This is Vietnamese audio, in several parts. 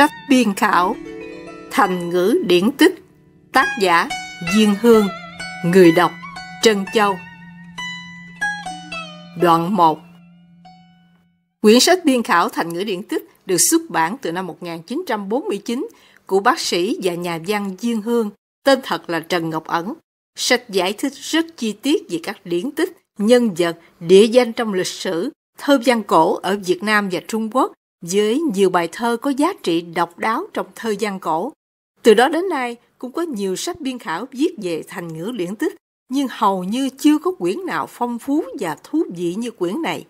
sách biên khảo Thành ngữ điển tích Tác giả Diên Hương Người đọc Trân Châu Đoạn 1 Quyển sách biên khảo Thành ngữ điển tích được xuất bản từ năm 1949 của bác sĩ và nhà văn Diên Hương, tên thật là Trần Ngọc Ẩn. Sách giải thích rất chi tiết về các điển tích, nhân vật, địa danh trong lịch sử, thơ văn cổ ở Việt Nam và Trung Quốc với nhiều bài thơ có giá trị độc đáo trong thơ gian cổ. Từ đó đến nay, cũng có nhiều sách biên khảo viết về thành ngữ điển tích, nhưng hầu như chưa có quyển nào phong phú và thú vị như quyển này.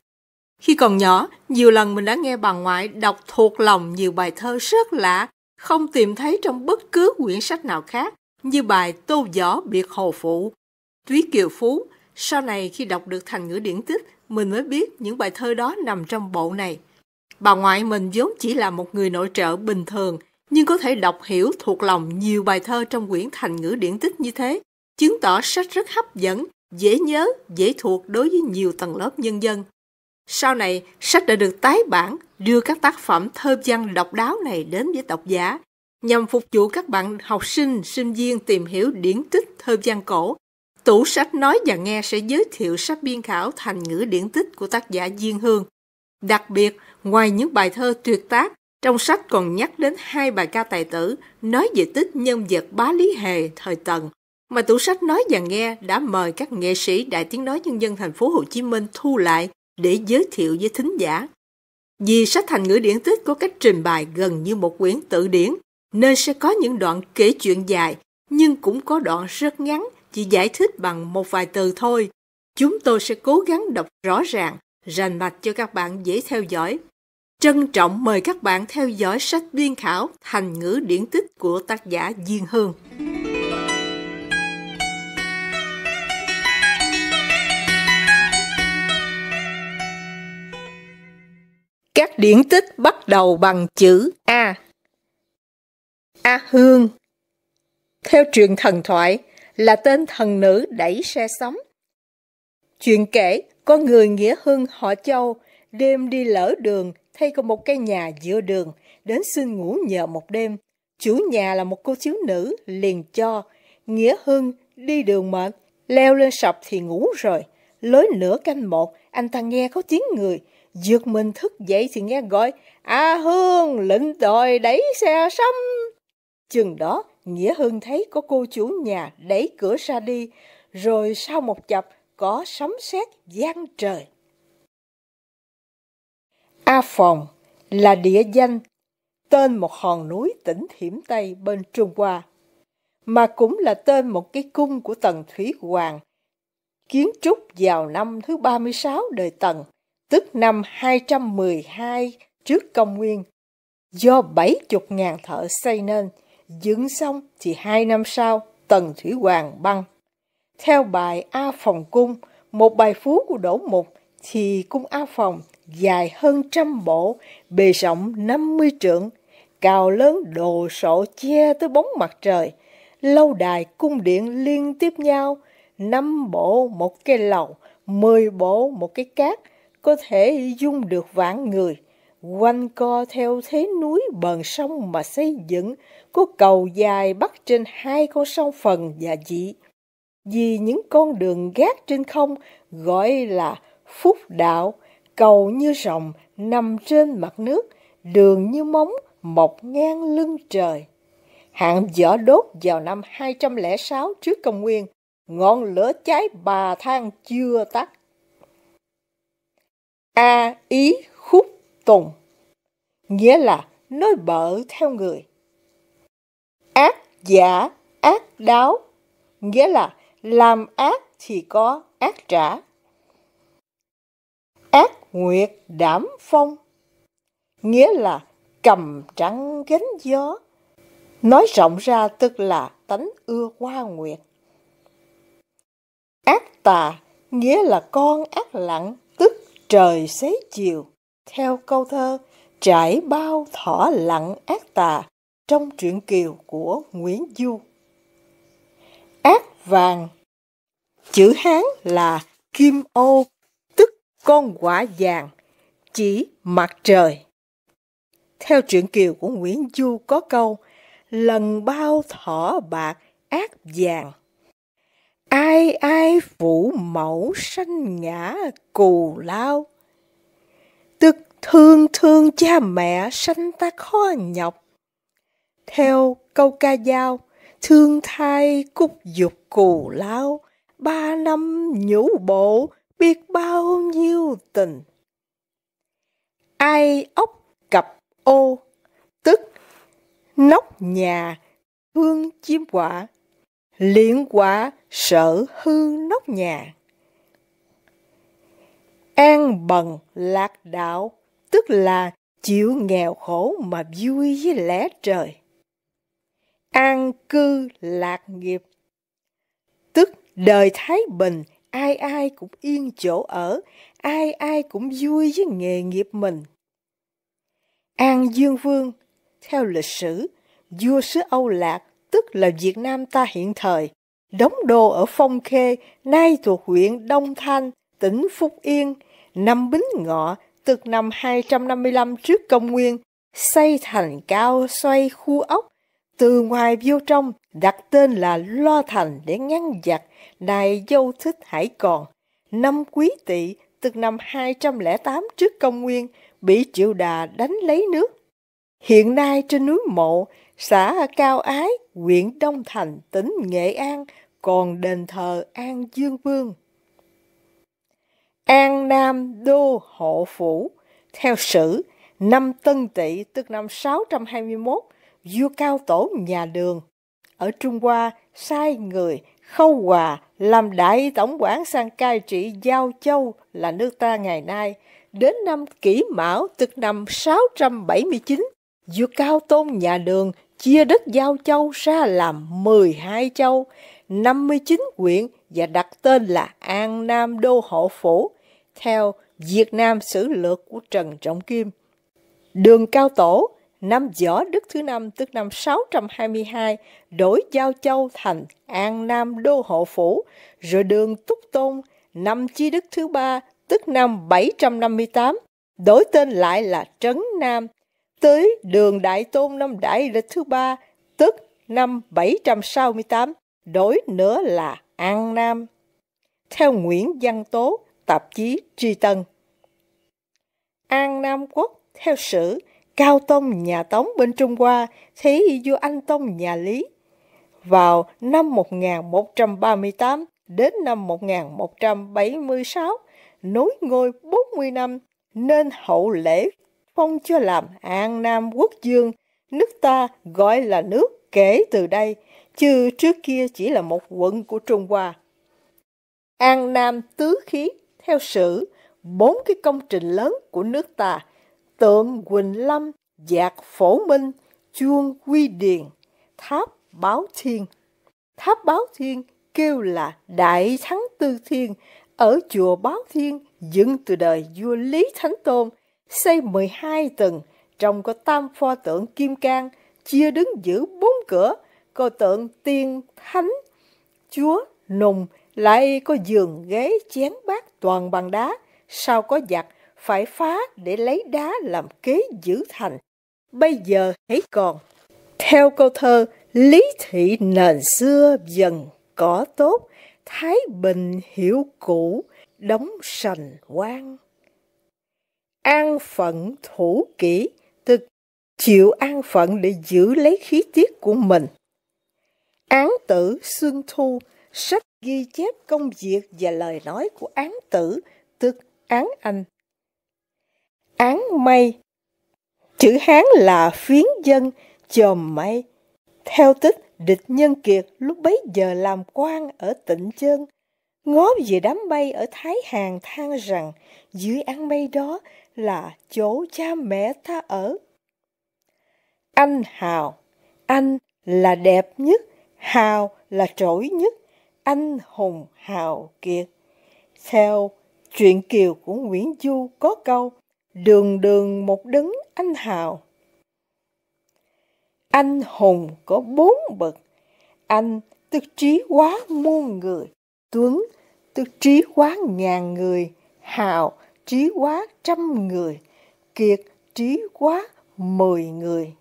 Khi còn nhỏ, nhiều lần mình đã nghe bà ngoại đọc thuộc lòng nhiều bài thơ rất lạ, không tìm thấy trong bất cứ quyển sách nào khác, như bài Tô Võ Biệt Hồ Phụ, Thúy Kiều Phú. Sau này khi đọc được thành ngữ điển tích, mình mới biết những bài thơ đó nằm trong bộ này – Bà ngoại mình vốn chỉ là một người nội trợ bình thường, nhưng có thể đọc hiểu thuộc lòng nhiều bài thơ trong quyển thành ngữ điển tích như thế, chứng tỏ sách rất hấp dẫn, dễ nhớ, dễ thuộc đối với nhiều tầng lớp nhân dân. Sau này, sách đã được tái bản, đưa các tác phẩm thơ văn độc đáo này đến với độc giả, nhằm phục vụ các bạn học sinh, sinh viên tìm hiểu điển tích thơ văn cổ. Tủ sách nói và nghe sẽ giới thiệu sách biên khảo thành ngữ điển tích của tác giả Diên Hương. Đặc biệt, Ngoài những bài thơ tuyệt tác, trong sách còn nhắc đến hai bài ca tài tử nói về tích nhân vật bá lý hề thời tần mà tủ sách nói và nghe đã mời các nghệ sĩ đại tiếng nói nhân dân thành phố Hồ Chí Minh thu lại để giới thiệu với thính giả. Vì sách thành ngữ điển tích có cách trình bày gần như một quyển tự điển, nên sẽ có những đoạn kể chuyện dài, nhưng cũng có đoạn rất ngắn, chỉ giải thích bằng một vài từ thôi. Chúng tôi sẽ cố gắng đọc rõ ràng, rành mạch cho các bạn dễ theo dõi Trân trọng mời các bạn theo dõi sách biên khảo Thành ngữ điển tích của tác giả Diên Hương. Các điển tích bắt đầu bằng chữ A. A Hương Theo truyền thần thoại là tên thần nữ đẩy xe sóng. Chuyện kể có người nghĩa Hương họ châu đêm đi lỡ đường thay của một cái nhà giữa đường, đến xin ngủ nhờ một đêm. Chủ nhà là một cô thiếu nữ, liền cho. Nghĩa Hưng đi đường mệt, leo lên sập thì ngủ rồi. Lối nửa canh một, anh ta nghe có tiếng người. Dược mình thức dậy thì nghe gọi, A à, Hương, lệnh tội đẩy xe sâm. Chừng đó, Nghĩa Hưng thấy có cô chủ nhà đẩy cửa ra đi, rồi sau một chập có sấm sét giang trời. Ba Phòng là địa danh, tên một hòn núi tỉnh Thiểm Tây bên Trung Hoa, mà cũng là tên một cái cung của Tần Thủy Hoàng, kiến trúc vào năm thứ 36 đời Tần, tức năm 212 trước công nguyên, do 70.000 thợ xây nên, dựng xong thì hai năm sau Tần Thủy Hoàng băng. Theo bài A Phòng Cung, một bài phú của Đỗ Mục, thì cung A Phòng dài hơn trăm bộ, bề rộng năm mươi trượng, cao lớn đồ sổ che tới bóng mặt trời. Lâu đài cung điện liên tiếp nhau, năm bộ một cái lầu, mười bộ một cái cát, có thể dung được vạn người. Quanh co theo thế núi bờn sông mà xây dựng, có cầu dài bắc trên hai con sông phần và dị. Vì những con đường gác trên không gọi là phúc đạo, cầu như rồng nằm trên mặt nước, đường như móng mọc ngang lưng trời. Hạng dở đốt vào năm 206 trước công nguyên, ngọn lửa cháy bà thang chưa tắt. A ý khúc tùng, nghĩa là nói bợ theo người. Ác giả, ác đáo, nghĩa là làm ác thì có ác trả nguyệt đảm phong, nghĩa là cầm trắng gánh gió. Nói rộng ra tức là tánh ưa hoa nguyệt. Ác tà nghĩa là con ác lặng, tức trời xế chiều. Theo câu thơ Trải bao thỏ lặng ác tà trong truyện kiều của Nguyễn Du. Ác vàng Chữ Hán là kim ô con quả vàng, chỉ mặt trời. Theo truyện kiều của Nguyễn Du có câu, lần bao thỏ bạc ác vàng. Ai ai phủ mẫu sanh ngã cù lao. Tức thương thương cha mẹ sanh ta khó nhọc. Theo câu ca dao, thương thai cúc dục cù lao, ba năm nhũ bộ biết bao nhiêu tình. Ai ốc cặp ô, tức nóc nhà hương chiếm quả, liễn quả sở hư nóc nhà. An bần lạc đạo, tức là chịu nghèo khổ mà vui với lẽ trời. An cư lạc nghiệp, tức đời thái bình ai ai cũng yên chỗ ở, ai ai cũng vui với nghề nghiệp mình. An Dương Vương, theo lịch sử, vua xứ Âu Lạc, tức là Việt Nam ta hiện thời, đóng đô ở Phong Khê, nay thuộc huyện Đông Thanh, tỉnh Phúc Yên, năm Bính Ngọ, tức năm 255 trước công nguyên, xây thành cao xoay khu ốc từ ngoài vô trong, đặt tên là Lo Thành để ngăn giặc, này dâu thích hải còn. Năm quý tỵ, tức năm 208 trước công nguyên, bị triệu đà đánh lấy nước. Hiện nay trên núi Mộ, xã Cao Ái, huyện Đông Thành, tỉnh Nghệ An, còn đền thờ An Dương Vương. An Nam Đô Hộ Phủ, theo sử, năm Tân Tỵ tức năm 621, vua cao tổ nhà đường. Ở Trung Hoa, sai người khâu hòa làm đại tổng quản sang cai trị Giao Châu là nước ta ngày nay. Đến năm kỷ mão tức năm 679, vua cao tôn nhà đường chia đất Giao Châu ra làm 12 châu, 59 quyện và đặt tên là An Nam Đô Hộ Phủ, theo Việt Nam Sử Lược của Trần Trọng Kim. Đường Cao Tổ Năm giỏ Đức thứ năm tức năm 622 đổi Giao Châu thành An Nam Đô Hộ Phủ, rồi đường Túc Tôn, năm chi Đức thứ ba tức năm 758 đổi tên lại là Trấn Nam, tới đường Đại Tôn năm Đại Lịch thứ ba tức năm 768 đổi nữa là An Nam. Theo Nguyễn Văn Tố, tạp chí Tri Tân. An Nam Quốc theo sử Cao Tông nhà Tống bên Trung Hoa thấy vua Anh Tông nhà Lý. Vào năm 1138 đến năm 1176, nối ngôi 40 năm nên hậu lễ phong cho làm An Nam quốc dương, nước ta gọi là nước kể từ đây, chứ trước kia chỉ là một quận của Trung Hoa. An Nam tứ khí theo sử bốn cái công trình lớn của nước ta Tượng Quỳnh Lâm, Dạc Phổ Minh, Chuông Quy Điền, Tháp Báo Thiên. Tháp Báo Thiên kêu là Đại Thắng Tư Thiên, ở chùa Báo Thiên dựng từ đời vua Lý Thánh Tôn, xây 12 tầng, trong có tam pho tượng kim cang, chia đứng giữ bốn cửa, có tượng tiên, thánh, chúa, nùng, lại có giường ghế chén bát toàn bằng đá, sau có giặt phải phá để lấy đá làm kế giữ thành. Bây giờ hãy còn. Theo câu thơ, lý thị nền xưa dần cỏ tốt, thái bình hiểu cũ, đóng sành quan. An phận thủ kỹ, tức chịu an phận để giữ lấy khí tiết của mình. Án tử Xuân Thu, sách ghi chép công việc và lời nói của án tử, tức án anh áng mây. Chữ Hán là phiến dân, chòm mây. Theo tích địch nhân kiệt lúc bấy giờ làm quan ở tịnh chân, ngó về đám mây ở Thái Hàn than rằng dưới áng mây đó là chỗ cha mẹ ta ở. Anh hào, anh là đẹp nhất, hào là trỗi nhất, anh hùng hào kiệt. Theo truyện Kiều của Nguyễn Du có câu đường đường một đứng anh hào. Anh hùng có bốn bậc, anh tức trí quá muôn người, tuấn tức trí quá ngàn người, hào trí quá trăm người, kiệt trí quá mười người.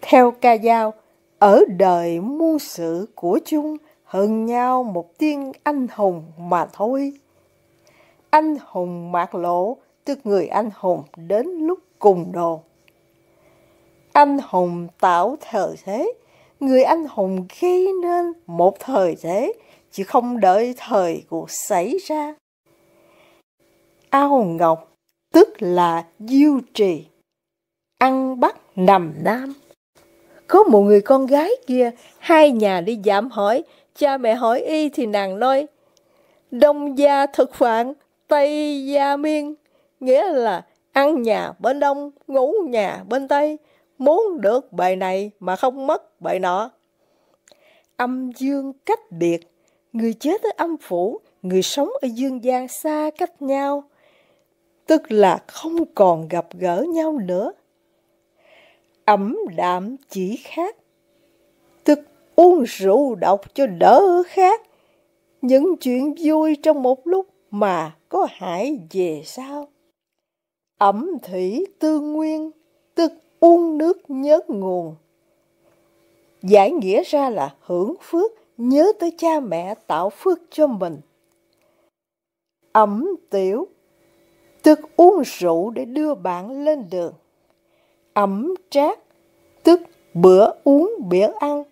Theo ca dao, ở đời muôn sự của chung hơn nhau một tiên anh hùng mà thôi anh hùng mạc lộ, tức người anh hùng đến lúc cùng đồ. Anh hùng tạo thời thế, người anh hùng gây nên một thời thế, chứ không đợi thời cuộc xảy ra. Ao Ngọc, tức là diêu trì, ăn bắt nằm nam. Có một người con gái kia, hai nhà đi giảm hỏi, cha mẹ hỏi y thì nàng nói, Đông gia thực phạn, Tây Gia Miên, nghĩa là ăn nhà bên đông, ngủ nhà bên tây, muốn được bài này mà không mất bài nọ. Âm dương cách biệt, người chết ở âm phủ, người sống ở dương gian xa cách nhau, tức là không còn gặp gỡ nhau nữa. Ẩm đạm chỉ khác, tức uống rượu độc cho đỡ khác, những chuyện vui trong một lúc mà có hải về sao Ẩm thủy tư nguyên, tức uống nước nhớ nguồn. Giải nghĩa ra là hưởng phước, nhớ tới cha mẹ tạo phước cho mình. Ẩm tiểu, tức uống rượu để đưa bạn lên đường. Ẩm trác, tức bữa uống bữa ăn.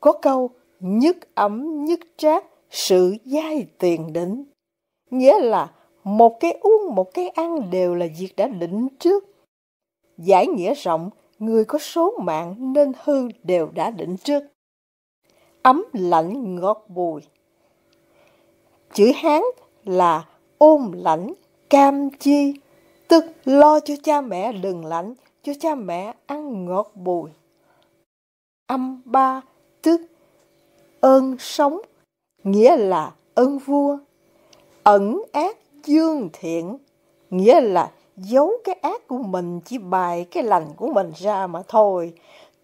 Có câu, nhất ẩm nhất trác, sự giai tiền đỉnh Nghĩa là một cái uống, một cái ăn đều là việc đã định trước. Giải nghĩa rộng, người có số mạng nên hư đều đã định trước. Ấm lạnh ngọt bùi. Chữ Hán là ôm lạnh cam chi, tức lo cho cha mẹ đừng lạnh cho cha mẹ ăn ngọt bùi. Âm ba, tức ơn sống, nghĩa là ơn vua, ẩn ác dương thiện nghĩa là giấu cái ác của mình chỉ bày cái lành của mình ra mà thôi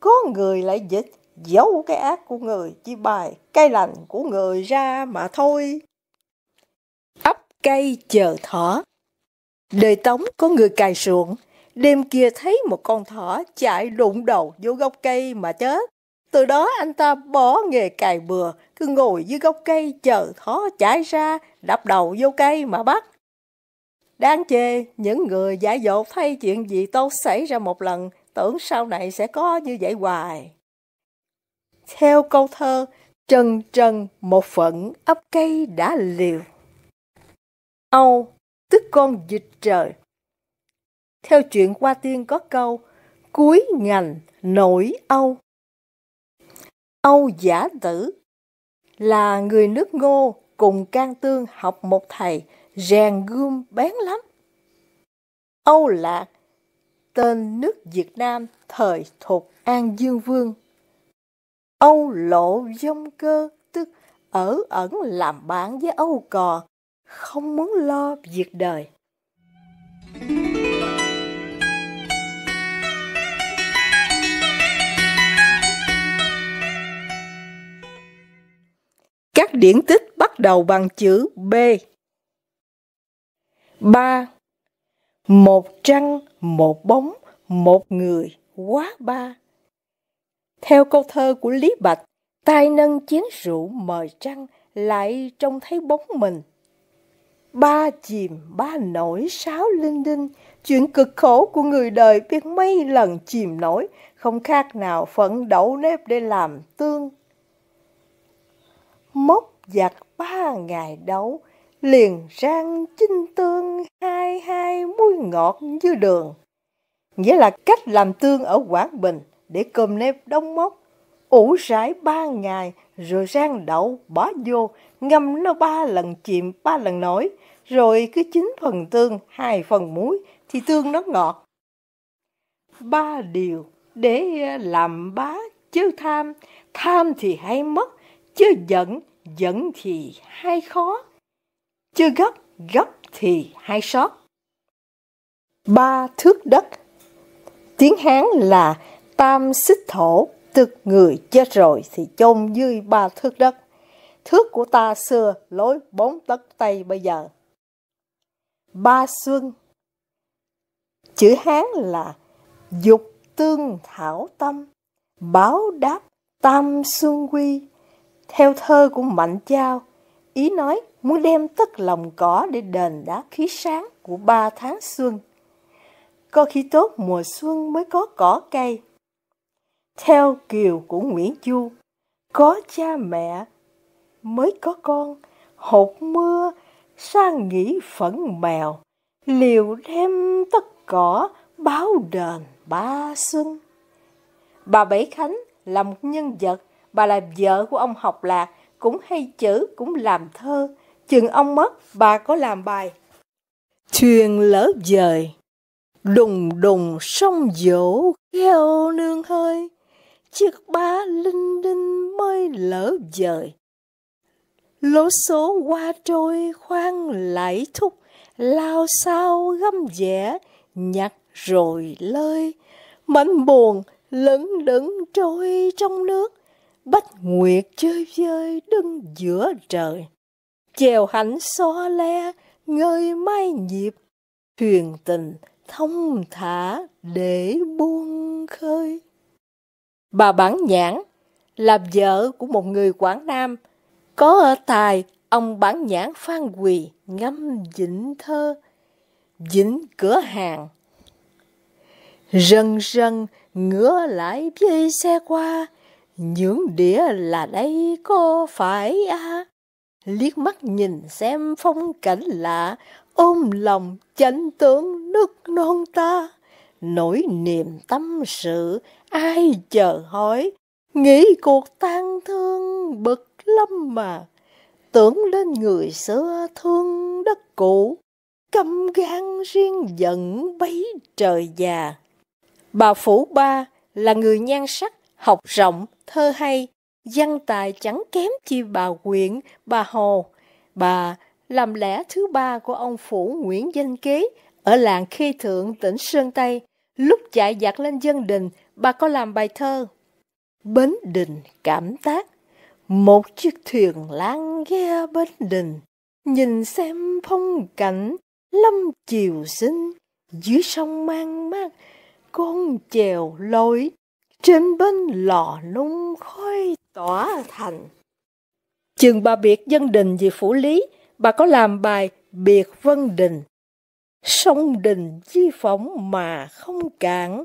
có người lại dịch giấu cái ác của người chỉ bày cái lành của người ra mà thôi ấp cây chờ thỏ đời tống có người cài ruộng đêm kia thấy một con thỏ chạy đụng đầu vô gốc cây mà chết từ đó anh ta bỏ nghề cài bừa, cứ ngồi dưới gốc cây chờ thó chảy ra, đập đầu vô cây mà bắt. Đáng chê, những người giả dột thay chuyện gì tốt xảy ra một lần, tưởng sau này sẽ có như vậy hoài. Theo câu thơ, trần trần một phận ấp cây đã liều. Âu, tức con vịt trời. Theo chuyện qua tiên có câu, cuối ngành nổi âu. Âu Giả Tử là người nước ngô cùng can tương học một thầy rèn gươm bén lắm. Âu Lạc, tên nước Việt Nam thời thuộc An Dương Vương. Âu Lộ Dông Cơ tức ở ẩn làm bạn với Âu Cò, không muốn lo việc đời. Thank you. điển tích bắt đầu bằng chữ B. 3. Một trăng, một bóng, một người, quá ba. Theo câu thơ của Lý Bạch, tay nâng chén rượu mời trăng lại trông thấy bóng mình. Ba chìm, ba nổi, sáu linh đinh, chuyện cực khổ của người đời biết mấy lần chìm nổi, không khác nào phận đấu nếp để làm tương mốc giặc ba ngày đấu, liền rang chinh tương hai hai muối ngọt như đường. Nghĩa là cách làm tương ở Quảng Bình để cơm nếp đông mốc, ủ rải ba ngày rồi rang đậu bỏ vô, ngâm nó ba lần chìm ba lần nổi, rồi cứ chín phần tương hai phần muối thì tương nó ngọt. Ba điều để à, làm bá chứ tham, tham thì hay mất, chưa giận, giận thì hay khó. chưa gấp, gấp thì hay sót. Ba thước đất Tiếng Hán là tam xích thổ, tức người chết rồi thì chôn dưới ba thước đất. Thước của ta xưa lối bốn tấc tây bây giờ. Ba xuân Chữ Hán là dục tương thảo tâm, báo đáp tam xuân quy, theo thơ của Mạnh Chao, ý nói muốn đem tất lòng cỏ để đền đáp khí sáng của ba tháng xuân. Có khí tốt mùa xuân mới có cỏ cây. Theo kiều của Nguyễn Chu có cha mẹ mới có con, hột mưa, sang nghĩ phẫn mèo, liều đem tất cỏ báo đền ba xuân. Bà Bảy Khánh là một nhân vật bà là vợ của ông học lạc, cũng hay chữ, cũng làm thơ. Chừng ông mất, bà có làm bài. Thuyền lỡ dời, đùng đùng sông dỗ kêu nương hơi, chiếc bá linh đinh mới lỡ dời. Lố số qua trôi khoan lại thúc, lao sao găm dẻ nhặt rồi lơi, mảnh buồn lững đững trôi trong nước, Bách Nguyệt chơi vơi đứng giữa trời, Chèo hạnh so le, ngơi mai nhịp, Thuyền tình thông thả để buông khơi. Bà Bản Nhãn là vợ của một người Quảng Nam, có ở tài ông Bản Nhãn Phan Quỳ ngâm dĩnh thơ, dĩnh cửa hàng. Rần rần ngửa lại với xe qua, những đĩa là đây có phải a? À? Liếc mắt nhìn xem phong cảnh lạ, ôm lòng chánh tướng nước non ta. Nỗi niềm tâm sự, ai chờ hỏi, nghĩ cuộc tan thương bực lắm mà. Tưởng lên người xưa thương đất cũ, căm gan riêng giận bấy trời già. Bà Phủ Ba là người nhan sắc, học rộng, thơ hay, văn tài chẳng kém chi bà Quyện, bà Hồ. Bà làm lẽ thứ ba của ông Phủ Nguyễn Danh Kế ở làng Khê Thượng, tỉnh Sơn Tây. Lúc chạy giặc lên dân đình, bà có làm bài thơ Bến Đình cảm tác Một chiếc thuyền lang ghe bến đình, nhìn xem phong cảnh, lâm chiều xinh, dưới sông mang mát, con chèo lối trên bên lò nung khói tỏa thành. Chừng bà biệt dân đình về phủ lý, bà có làm bài biệt vân đình. Sông đình chi phóng mà không cản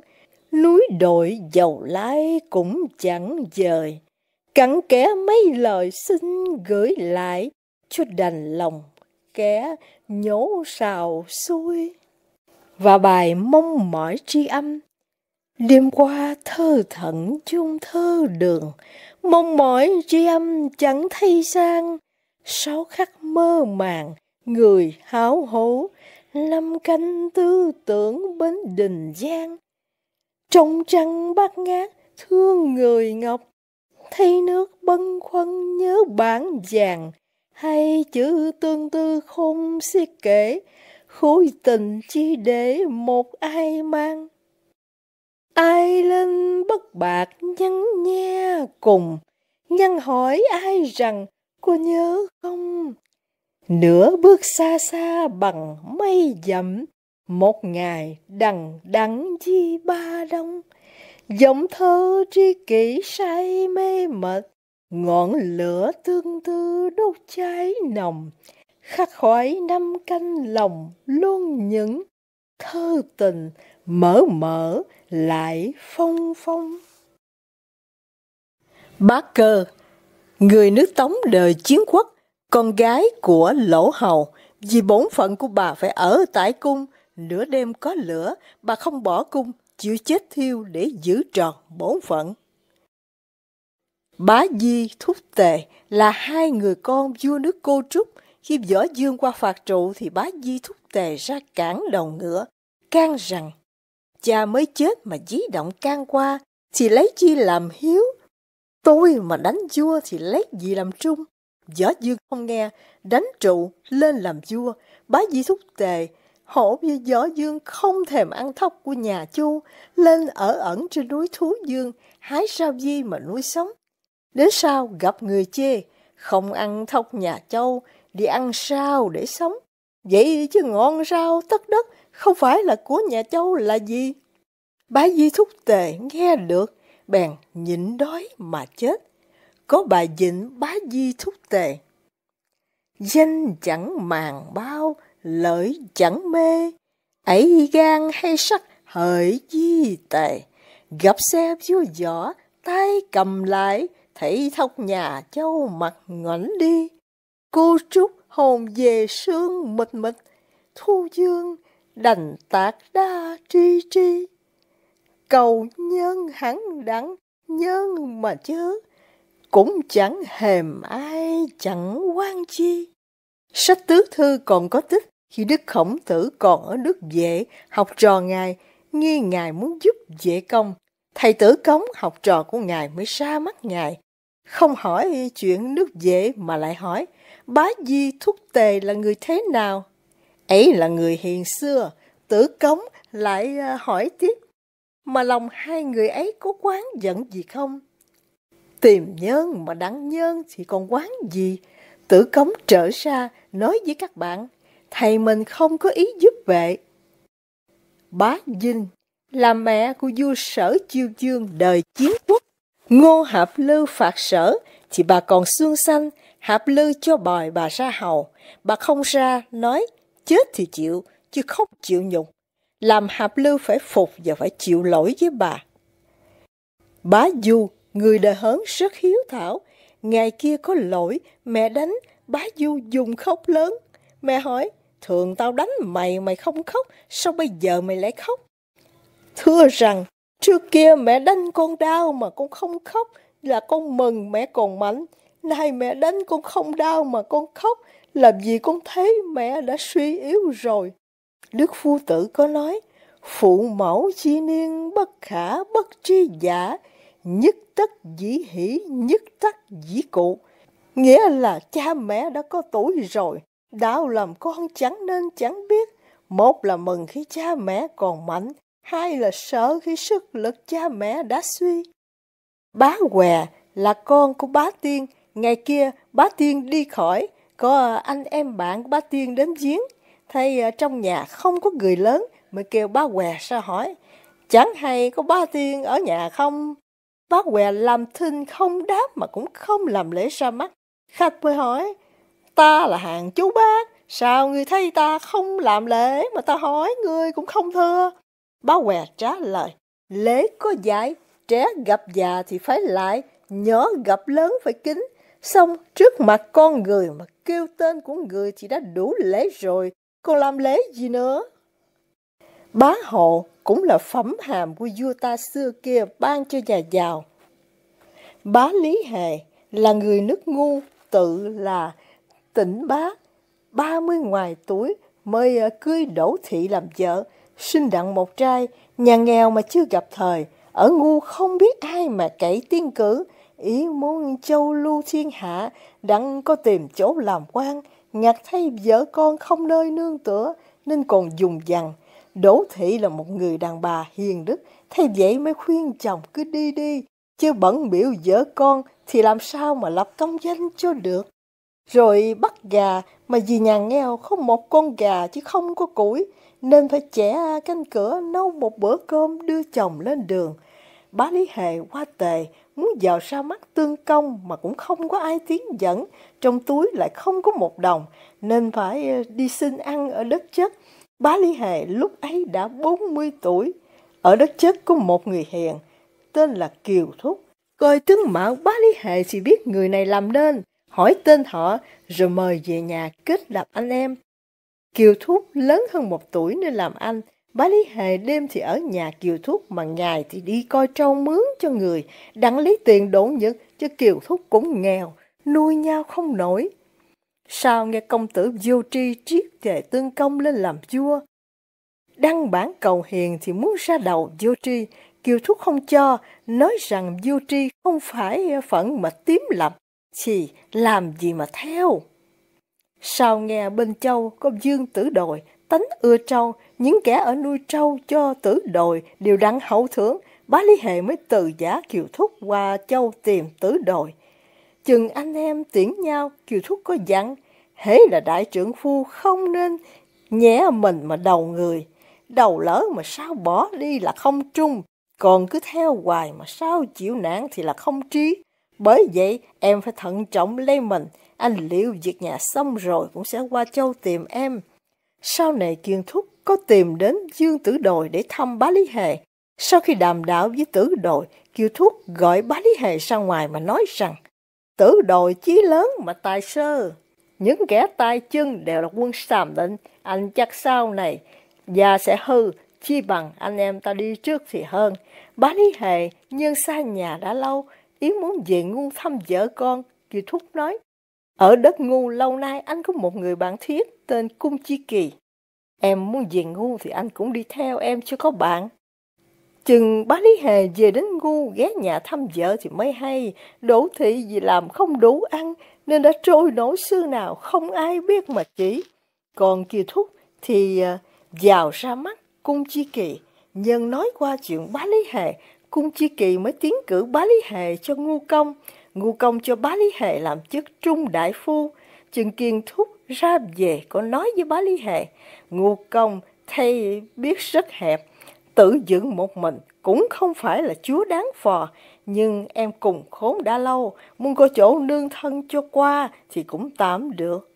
núi đội dầu lái cũng chẳng dời. Cặn kẽ mấy lời xin gửi lại, cho đành lòng kẻ nhổ sào xuôi. Và bài mong mỏi tri âm, Đêm qua thơ thẩn chung thơ đường, mong mỏi ri âm chẳng thay sang. Sáu khắc mơ màng, người háo hố, lâm canh tư tưởng bến đình giang. Trong trăng bát ngát, thương người ngọc, thấy nước bâng khuâng nhớ bản vàng. Hay chữ tương tư không xiết kể, khối tình chi để một ai mang Ai lên bất bạc nhắn nha cùng, nhân hỏi ai rằng cô nhớ không? Nửa bước xa xa bằng mây dặm, một ngày đằng đắng chi ba đông. Giọng thơ tri kỷ say mê mệt, ngọn lửa tương tư đốt cháy nồng, khắc khoái năm canh lòng luôn những thơ tình mở mở lại phong phong. Bá Cơ, người nước Tống đời chiến quốc, con gái của Lỗ Hầu, vì bổn phận của bà phải ở tại cung, nửa đêm có lửa, bà không bỏ cung, chịu chết thiêu để giữ tròn bổn phận. Bá Di Thúc Tề là hai người con vua nước Cô Trúc. Khi võ dương qua phạt trụ thì bá Di Thúc Tề ra cản đầu ngựa, can rằng cha mới chết mà dí động can qua, thì lấy chi làm hiếu? Tôi mà đánh vua thì lấy gì làm trung? Võ dương không nghe, đánh trụ, lên làm vua, bá di thúc tề, hổ như võ dương không thèm ăn thóc của nhà chu lên ở ẩn trên núi thú dương hái sao di mà nuôi sống đến sau gặp người chê không ăn thóc nhà châu đi ăn sao để sống vậy chứ ngon rau tất đất không phải là của nhà Châu là gì? Bà Di Thúc Tề nghe được, bèn nhịn đói mà chết. Có bà dịnh bá Di Thúc Tề. Danh chẳng màng bao, lợi chẳng mê, ấy gan hay sắc hỡi di tề. Gặp xe vua giỏ tay cầm lại, thấy thóc nhà châu mặt ngoảnh đi. Cô trúc hồn về sương mịt mịt, thu dương đành tạc đa tri tri. Cầu nhân hắn đắng, nhân mà chớ, cũng chẳng hềm ai chẳng quan chi. Sách tứ thư còn có tích, khi Đức Khổng Tử còn ở nước vệ, học trò Ngài, nghi Ngài muốn giúp vệ công. Thầy tử cống học trò của Ngài mới ra mắt Ngài. Không hỏi chuyện nước vệ mà lại hỏi, bá di thúc tề là người thế nào? ấy là người hiền xưa tử cống lại à, hỏi tiếp mà lòng hai người ấy có quán giận gì không tìm nhân mà đắng nhân thì còn quán gì tử cống trở ra nói với các bạn thầy mình không có ý giúp vệ bá dinh là mẹ của vua sở chiêu dương đời chiến quốc ngô hạp lư phạt sở thì bà còn xương xanh hạp lư cho bòi bà ra hầu bà không ra nói chết thì chịu, chứ không chịu nhục. Làm hạp lưu phải phục và phải chịu lỗi với bà. Bá Du, người đời hớn rất hiếu thảo. Ngày kia có lỗi, mẹ đánh, bá Du dùng khóc lớn. Mẹ hỏi, thường tao đánh mày mày không khóc, sao bây giờ mày lại khóc? Thưa rằng, trước kia mẹ đánh con đau mà con không khóc, là con mừng mẹ còn mạnh. Nay mẹ đánh con không đau mà con khóc, làm gì con thấy mẹ đã suy yếu rồi. Đức Phu Tử có nói, phụ mẫu chi niên bất khả bất tri giả, nhất tất dĩ hỷ, nhất tất dĩ cụ. Nghĩa là cha mẹ đã có tuổi rồi, đau làm con chẳng nên chẳng biết. Một là mừng khi cha mẹ còn mạnh, hai là sợ khi sức lực cha mẹ đã suy. Bá què là con của bá tiên, ngày kia bá tiên đi khỏi, có ờ, anh em bạn của bá Tiên đến giếng, thấy ờ, trong nhà không có người lớn mới kêu bá què ra hỏi, chẳng hay có bá Tiên ở nhà không? Bá què làm thinh không đáp mà cũng không làm lễ ra mắt. Khách mới hỏi, ta là hàng chú bác, sao người thấy ta không làm lễ mà ta hỏi người cũng không thưa? Bá què trả lời, lễ có dạy, trẻ gặp già thì phải lại, nhỏ gặp lớn phải kính. Xong trước mặt con người mà kêu tên của người thì đã đủ lễ rồi, còn làm lễ gì nữa? Bá hộ cũng là phẩm hàm của vua ta xưa kia ban cho nhà giàu. Bá Lý Hề là người nước ngu, tự là tỉnh bá, 30 ngoài tuổi mới ờ, cưới Đỗ Thị làm vợ, sinh đặng một trai, nhà nghèo mà chưa gặp thời, ở ngu không biết ai mà cậy tiên cử, ý muốn châu lưu thiên hạ, đặng có tìm chỗ làm quan, ngạc thấy vợ con không nơi nương tựa, nên còn dùng dằn. Đỗ thị là một người đàn bà hiền đức, thế vậy mới khuyên chồng cứ đi đi, chứ bẩn biểu vợ con thì làm sao mà lập công danh cho được. Rồi bắt gà, mà vì nhà nghèo không một con gà chứ không có củi, nên phải chẻ canh cửa nấu một bữa cơm đưa chồng lên đường. Bá Lý Hề qua tề, muốn dò sao mắt tương công mà cũng không có ai tiến dẫn, trong túi lại không có một đồng, nên phải ờ, đi xin ăn ở đất chất. Bá Lý Hề lúc ấy đã 40 tuổi, ở đất chất có một người hiền tên là Kiều Thúc. Coi tướng mạo Bá Lý Hề thì biết người này làm nên, hỏi tên họ rồi mời về nhà kết lập anh em. Kiều Thúc lớn hơn một tuổi nên làm anh, Bá Lý Hề đêm thì ở nhà kiều thúc mà ngày thì đi coi trâu mướn cho người, đặng lấy tiền đổ nhật cho kiều thúc cũng nghèo, nuôi nhau không nổi. Sao nghe công tử vô tri triết về tương công lên làm vua? Đăng bản cầu hiền thì muốn ra đầu vô tri, kiều thúc không cho, nói rằng vô tri không phải phận mà tím lập, thì làm gì mà theo. Sao nghe bên châu có dương tử đội tánh ưa trâu, những kẻ ở nuôi trâu cho tử đồi đều đặng hậu thưởng, bá lý hệ mới từ giả kiều thúc qua châu tìm tử đồi. Chừng anh em tiễn nhau, kiều thúc có dặn, hễ là đại trưởng phu không nên nhé mình mà đầu người, đầu lỡ mà sao bỏ đi là không trung, còn cứ theo hoài mà sao chịu nạn thì là không trí. Bởi vậy em phải thận trọng lấy mình, anh liệu việc nhà xong rồi cũng sẽ qua châu tìm em. Sau này Kiên Thúc có tìm đến Dương Tử Đồi để thăm Bá Lý Hề. Sau khi đàm đạo với Tử Đồi, kiều Thúc gọi Bá Lý Hề ra ngoài mà nói rằng Tử Đồi chí lớn mà tài sơ. Những kẻ tay chân đều là quân sàm định, anh chắc sau này già sẽ hư, chi bằng anh em ta đi trước thì hơn. Bá Lý Hề nhưng xa nhà đã lâu, Yến muốn về ngu thăm vợ con, Kiều Thúc nói. Ở đất ngu lâu nay anh có một người bạn thiết tên Cung Chi Kỳ. Em muốn về ngu thì anh cũng đi theo em cho có bạn. Chừng bá Lý Hề về đến ngu ghé nhà thăm vợ thì mới hay, đổ thị vì làm không đủ ăn nên đã trôi nổi xưa nào không ai biết mà chỉ. Còn kia thúc thì vào ra mắt Cung Chi Kỳ, nhân nói qua chuyện bá Lý Hề, Cung Chi Kỳ mới tiến cử bá Lý Hề cho ngu công, ngu công cho bá lý hệ làm chức trung đại phu chừng kiên thúc ra về có nói với bá lý hệ ngu công thay biết rất hẹp tự dựng một mình cũng không phải là chúa đáng phò nhưng em cùng khốn đã lâu muốn có chỗ nương thân cho qua thì cũng tạm được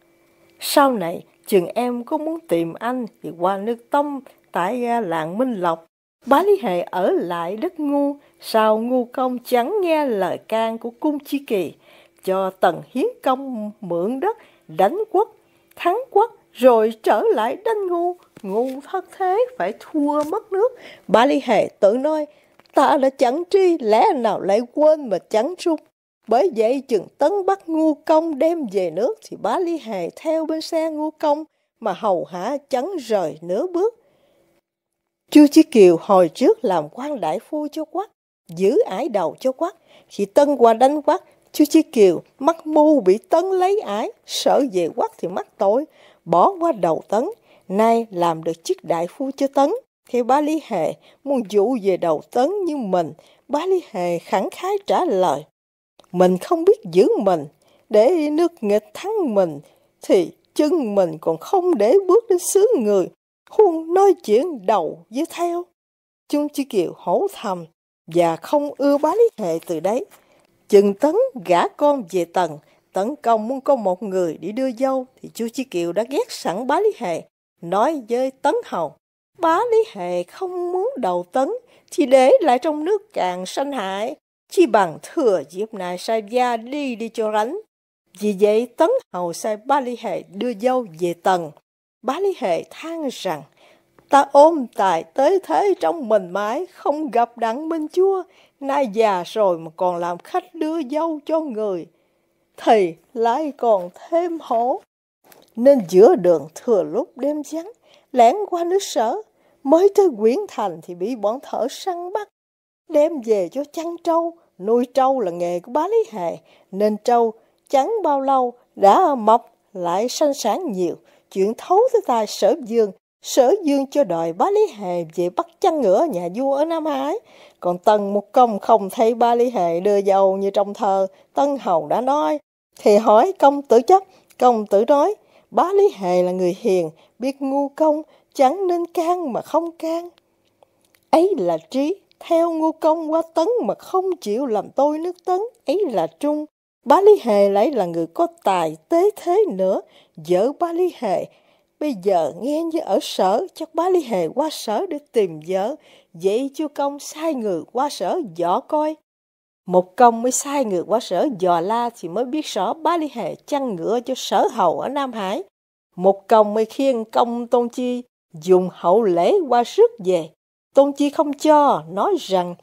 sau này chừng em có muốn tìm anh thì qua nước tông tại à, làng minh lộc Bá Lý Hệ ở lại đất ngu, sao ngu công chẳng nghe lời can của cung chi kỳ, cho tần hiến công mượn đất, đánh quốc, thắng quốc, rồi trở lại đánh ngu, ngu thất thế phải thua mất nước. Bá Lý Hệ tự nói, ta đã chẳng tri, lẽ nào lại quên mà chẳng trung. Bởi vậy chừng tấn bắt ngu công đem về nước thì bá Lý Hề theo bên xe ngu công mà hầu hả chẳng rời nửa bước. Chu Chí Kiều hồi trước làm quan đại phu cho quắc, giữ ái đầu cho quắc. Khi Tân qua đánh quắc, Chu Chí Kiều mắt mu bị Tấn lấy ái, sợ về quắc thì mắt tối, bỏ qua đầu Tấn. Nay làm được chức đại phu cho Tấn. thì ba Lý Hề, muốn dụ về đầu Tấn như mình, ba Lý Hề khẳng khái trả lời. Mình không biết giữ mình, để nước nghịch thắng mình, thì chân mình còn không để bước đến xứ người Huân nói chuyện đầu với theo. Chung Chi Kiều hổ thầm và không ưa bá lý hệ từ đấy. Chừng Tấn gả con về tầng, Tấn Công muốn có một người để đưa dâu thì Chu Chi Kiều đã ghét sẵn bá lý hệ, nói với Tấn Hầu. Bá lý hệ không muốn đầu Tấn, thì để lại trong nước càng sanh hại, chi bằng thừa dịp này sai gia đi đi cho rảnh Vì vậy Tấn Hầu sai bá lý hệ đưa dâu về tầng. Bá Lý Hệ than rằng, ta ôm tài tới thế trong mình mãi, không gặp đặng Minh Chúa, nay già rồi mà còn làm khách đưa dâu cho người, thì lại còn thêm hổ. Nên giữa đường thừa lúc đêm vắng, lẻn qua nước sở, mới tới Quyển Thành thì bị bọn thợ săn bắt, đem về cho chăn trâu, nuôi trâu là nghề của bá Lý Hệ, nên trâu chẳng bao lâu đã mọc lại sanh sản nhiều, chuyện thấu tới tai sở dương. Sở dương cho đòi bá lý hề về bắt chăn ngựa nhà vua ở Nam Hải. Còn Tân một Công không thấy ba lý hề đưa dầu như trong thơ, Tân Hầu đã nói. Thì hỏi công tử chấp, công tử nói, bá lý hề là người hiền, biết ngu công, chẳng nên can mà không can. Ấy là trí, theo ngu công qua tấn mà không chịu làm tôi nước tấn, ấy là trung. Bá Lý Hề lại là người có tài tế thế nữa, vợ Bá Lý Hề. Bây giờ nghe như ở sở, chắc Bá Lý Hề qua sở để tìm vợ. Vậy chu công sai người qua sở dò coi. Một công mới sai người qua sở dò la thì mới biết rõ Bá Lý Hề chăn ngựa cho sở hầu ở Nam Hải. Một công mới khiêng công Tôn Chi dùng hậu lễ qua sức về. Tôn Chi không cho, nói rằng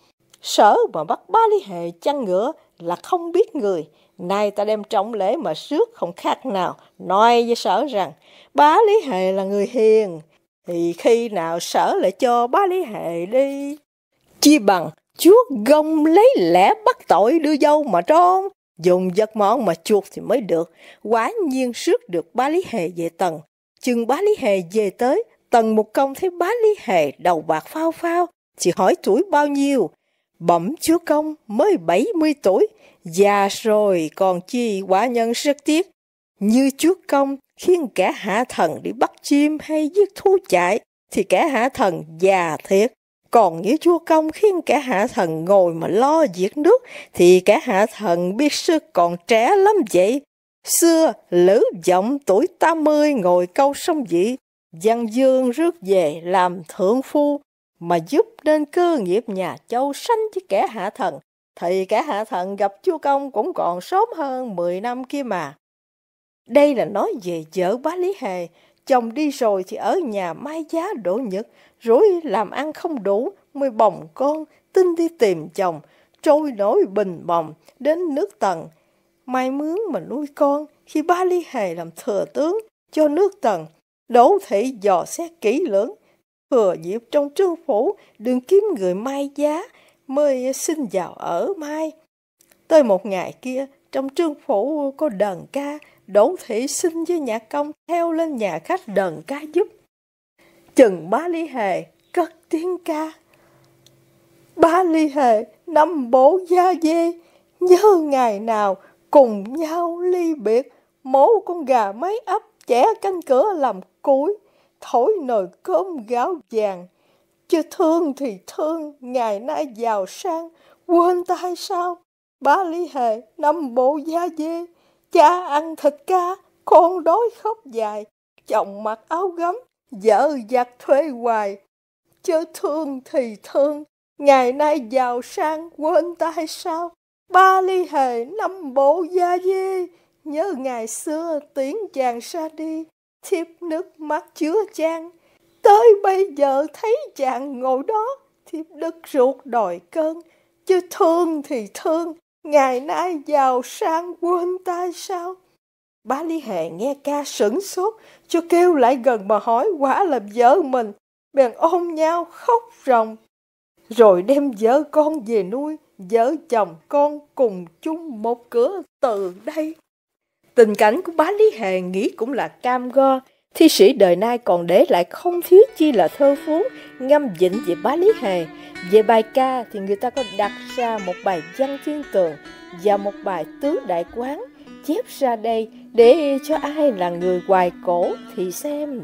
sở mà bắt Bá Lý Hề chăn ngựa là không biết người. Nay ta đem trọng lễ mà rước không khác nào, nói với sở rằng, bá Lý Hề là người hiền, thì khi nào sở lại cho bá Lý Hề đi. Chi bằng, chuốt gông lấy lẽ bắt tội đưa dâu mà trốn, dùng giấc món mà chuột thì mới được. quả nhiên rước được bá Lý Hề về tầng, chừng bá Lý Hề về tới, tầng một công thấy bá Lý Hề đầu bạc phao phao, chỉ hỏi tuổi bao nhiêu. Bẩm chúa công mới 70 tuổi, Già rồi còn chi quả nhân rất tiếc, như chúa công khiến kẻ hạ thần đi bắt chim hay giết thú chạy, thì kẻ hạ thần già thiệt. Còn như chúa công khiến kẻ hạ thần ngồi mà lo việc nước, thì kẻ hạ thần biết sức còn trẻ lắm vậy. Xưa, lữ vọng tuổi ta mươi ngồi câu sông dị, văn dương rước về làm thượng phu, mà giúp nên cơ nghiệp nhà châu sanh với kẻ hạ thần thì cả hạ thần gặp chúa công cũng còn sớm hơn 10 năm kia mà. Đây là nói về vợ bá Lý Hề, chồng đi rồi thì ở nhà mai giá đổ nhật, rủi làm ăn không đủ, mới bồng con, tin đi tìm chồng, trôi nổi bình bồng, đến nước tần. Mai mướn mà nuôi con, khi ba Lý Hề làm thừa tướng cho nước tần, đổ thị dò xét kỹ lưỡng, thừa dịp trong trương phủ, đừng kiếm người mai giá, mới xin vào ở mai. Tới một ngày kia, trong trương phủ có đờn ca, Đỗ Thị xin với nhà công theo lên nhà khách đờn ca giúp. Chừng ba Lý Hề cất tiếng ca. ba Lý Hề năm bố gia dê, nhớ ngày nào cùng nhau ly biệt, mổ con gà mấy ấp chẻ canh cửa làm cuối, thổi nồi cơm gáo vàng, chưa thương thì thương, ngày nay giàu sang, quên ta hay sao? Ba ly hề, năm bộ da dê, cha ăn thịt ca, con đói khóc dài, chồng mặc áo gấm, vợ giặt thuê hoài. chưa thương thì thương, ngày nay giàu sang, quên ta hay sao? Ba ly hề, năm bộ da dê, nhớ ngày xưa tiếng chàng xa đi, thiếp nước mắt chứa trang, Tới bây giờ thấy chàng ngồi đó thì đứt ruột đòi cơn, chứ thương thì thương, ngày nay giàu sang quên ta sao? Bá Lý Hệ nghe ca sửng sốt, cho kêu lại gần mà hỏi quả là vợ mình, bèn ôm nhau khóc ròng. Rồi đem vợ con về nuôi, vợ chồng con cùng chung một cửa từ đây. Tình cảnh của bá Lý Hề nghĩ cũng là cam go, Thi sĩ đời nay còn để lại không thiếu chi là thơ phú, ngâm vịnh về bá lý hề. Về bài ca thì người ta có đặt ra một bài văn thiên tường và một bài tứ đại quán chép ra đây để cho ai là người hoài cổ thì xem.